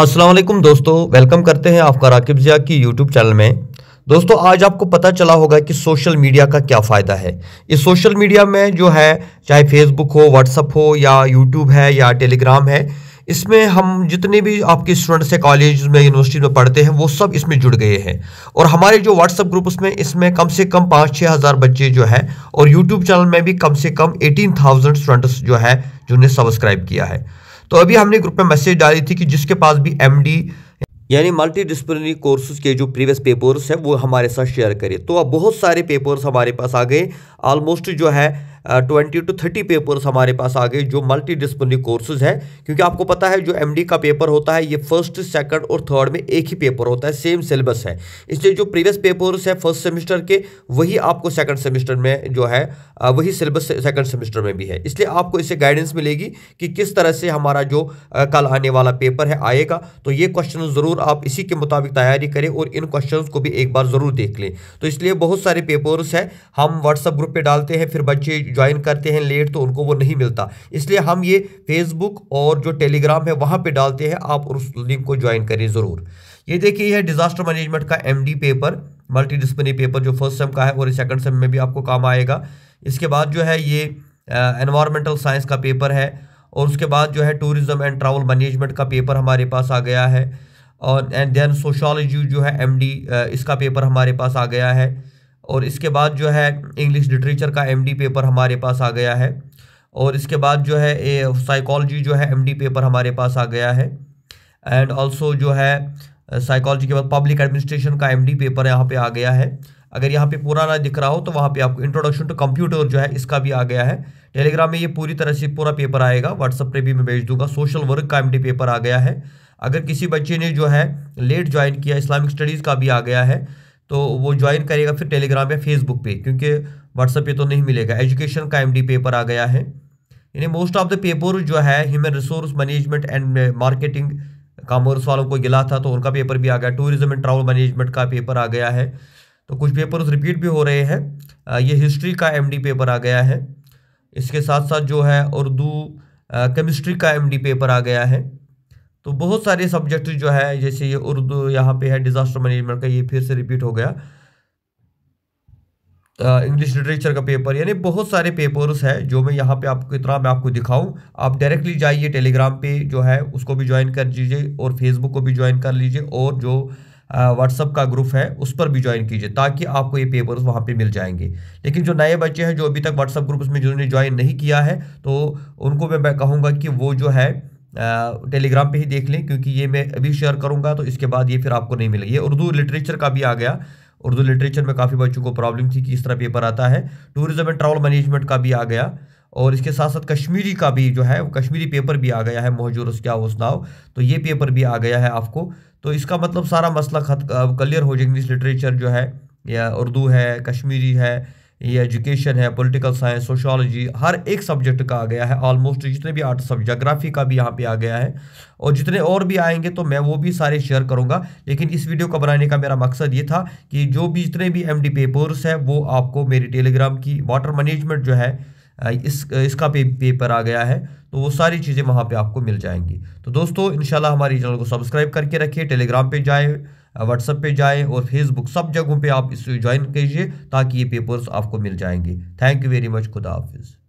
असलम दोस्तों वेलकम करते हैं आपका राकिब ज़िया की यूट्यूब चैनल में दोस्तों आज आपको पता चला होगा कि सोशल मीडिया का क्या फ़ायदा है इस सोशल मीडिया में जो है चाहे फेसबुक हो व्हाट्सअप हो या यूट्यूब है या टेलीग्राम है इसमें हम जितने भी आपके स्टूडेंट्स हैं कॉलेज में यूनिवर्सिटी में पढ़ते हैं वो सब इसमें जुड़ गए हैं और हमारे जो व्हाट्सअप ग्रुप उसमें इसमें कम से कम पाँच छः हज़ार बच्चे जो है और यूट्यूब चैनल में भी कम से कम एटीन थाउजेंड स्टूडेंट्स जो है जिन्हें सब्सक्राइब किया है तो अभी हमने ग्रुप में मैसेज डाली थी कि जिसके पास भी एम यानी मल्टी डिसप्लिनरी कोर्सेज के जो प्रीवियस पेपर्स हैं वो हमारे साथ शेयर करें तो अब बहुत सारे पेपर्स हमारे पास आ गए ऑलमोस्ट जो है ट्वेंटी टू थर्टी पेपर्स हमारे पास आ गए जो मल्टी डिसिप्लिनरी कोर्सेज है क्योंकि आपको पता है जो एम का पेपर होता है ये फर्स्ट सेकंड और थर्ड में एक ही पेपर होता है सेम सिलेबस है इसलिए जो प्रीवियस पेपर्स है फर्स्ट सेमेस्टर के वही आपको सेकंड सेमेस्टर में जो है वही सिलेबस सेकंड सेमेस्टर में भी है इसलिए आपको इससे गाइडेंस मिलेगी कि किस तरह से हमारा जो कल आने वाला पेपर है आएगा तो ये क्वेश्चन ज़रूर आप इसी के मुताबिक तैयारी करें और इन क्वेश्चन को भी एक बार ज़रूर देख लें तो इसलिए बहुत सारे पेपर्स हैं हम व्हाट्सअप ग्रुप पर डालते हैं फिर बच्चे ज्वाइन करते हैं लेट तो उनको वो नहीं मिलता इसलिए हम ये फेसबुक और जो टेलीग्राम है वहाँ पर डालते हैं आप उस लिंक को ज्वाइन करें ज़रूर ये देखिए यह डिजास्टर मैनेजमेंट का एम पेपर मल्टी पेपर जो फर्स्ट सेम का है और सेकंड सेम में भी आपको काम आएगा इसके बाद जो है ये एनवायरमेंटल साइंस का पेपर है और उसके बाद जो है टूरिज्म एंड ट्रैवल मैनेजमेंट का पेपर हमारे पास आ गया है और एंड देन सोशोलॉजी जो है एमडी इसका पेपर हमारे पास आ गया है और इसके बाद जो है इंग्लिश लिटरेचर का एमडी पेपर हमारे पास आ गया है और इसके बाद जो है साइकोलॉजी जो है एमडी पेपर हमारे पास आ गया है एंड ऑल्सो जो है साइकोलॉजी के बाद पब्लिक एडमिनिस्ट्रेशन का एमडी पेपर यहाँ पे आ गया है अगर यहाँ पे पूरा ना दिख रहा हो तो वहाँ पे आपको इंट्रोडक्शन टू कंप्यूटर जो है इसका भी आ गया है टेलीग्राम में ये पूरी तरह से पूरा पेपर आएगा व्हाट्सअप पे भी मैं भेज दूंगा सोशल वर्क का एम पेपर आ गया है अगर किसी बच्चे ने जो है लेट ज्वाइन किया इस्लामिक स्टडीज़ का भी आ गया है तो वो ज्वाइन करेगा फिर टेलीग्राम या फेसबुक पे क्योंकि व्हाट्सएप पे तो नहीं मिलेगा एजुकेशन का एमडी पेपर आ गया है यानी मोस्ट ऑफ द पेपर जो है human resource management and marketing commerce वालों को गिला था तो उनका पेपर भी आ गया टूरिज्म एंड ट्रैवल मैनेजमेंट का पेपर आ गया है तो कुछ पेपर रिपीट भी हो रहे हैं ये हिस्ट्री का एम पेपर आ गया है इसके साथ साथ जो है उर्दू केमिस्ट्री का एम पेपर आ गया है तो बहुत सारे सब्जेक्ट जो है जैसे ये उर्दू यहाँ पे है डिज़ास्टर मैनेजमेंट का ये फिर से रिपीट हो गया इंग्लिश लिटरेचर का पेपर यानी बहुत सारे पेपर्स है जो मैं यहाँ पे आपको इतना मैं आपको दिखाऊं आप डायरेक्टली जाइए टेलीग्राम पे जो है उसको भी ज्वाइन कर लीजिए और फेसबुक को भी ज्वाइन कर लीजिए और जो व्हाट्सअप का ग्रुप है उस पर भी ज्वाइन कीजिए ताकि आपको ये पेपर्स वहाँ पे मिल जाएंगे लेकिन जो नए बच्चे हैं जो अभी तक व्हाट्सअप ग्रुप में जिन्होंने ज्वाइन नहीं किया है तो उनको मैं कहूँगा कि वो जो है टेलीग्राम पे ही देख लें क्योंकि ये मैं अभी शेयर करूँगा तो इसके बाद ये फिर आपको नहीं मिलेगी ये उर्दू लिटरेचर का भी आ गया उर्दू लिटरेचर में काफ़ी बच्चों को प्रॉब्लम थी कि इस तरह पेपर आता है टूरिज्म एंड ट्रैवल मैनेजमेंट का भी आ गया और इसके साथ साथ कश्मीरी का भी जो है कश्मीरी पेपर भी आ गया है मोहजूर क्या उस नाव तो ये पेपर भी आ गया है आपको तो इसका मतलब सारा मसला खत क्लियर हो जाएंगे इंग्लिश लिटरेचर जो है या उर्दू है कश्मीरी है ये एजुकेशन है पॉलिटिकल साइंस सोशोलॉजी हर एक सब्जेक्ट का आ गया है ऑलमोस्ट जितने भी आर्ट सब्जेक्ट जोग्राफी का भी यहाँ पे आ गया है और जितने और भी आएंगे तो मैं वो भी सारे शेयर करूँगा लेकिन इस वीडियो को बनाने का मेरा मकसद ये था कि जो भी जितने भी एम पेपर्स है वो आपको मेरी टेलीग्राम की वाटर मैनेजमेंट जो है इस इसका पे, पेपर आ गया है तो वो सारी चीज़ें वहाँ पे आपको मिल जाएंगी तो दोस्तों इंशाल्लाह हमारे चैनल को सब्सक्राइब करके रखिए टेलीग्राम पे जाए व्हाट्सअप पे जाएं और फेसबुक सब जगहों पे आप इसे ज्वाइन कीजिए ताकि ये पेपर्स आपको मिल जाएंगे थैंक यू वेरी मच खुदा हाफिज़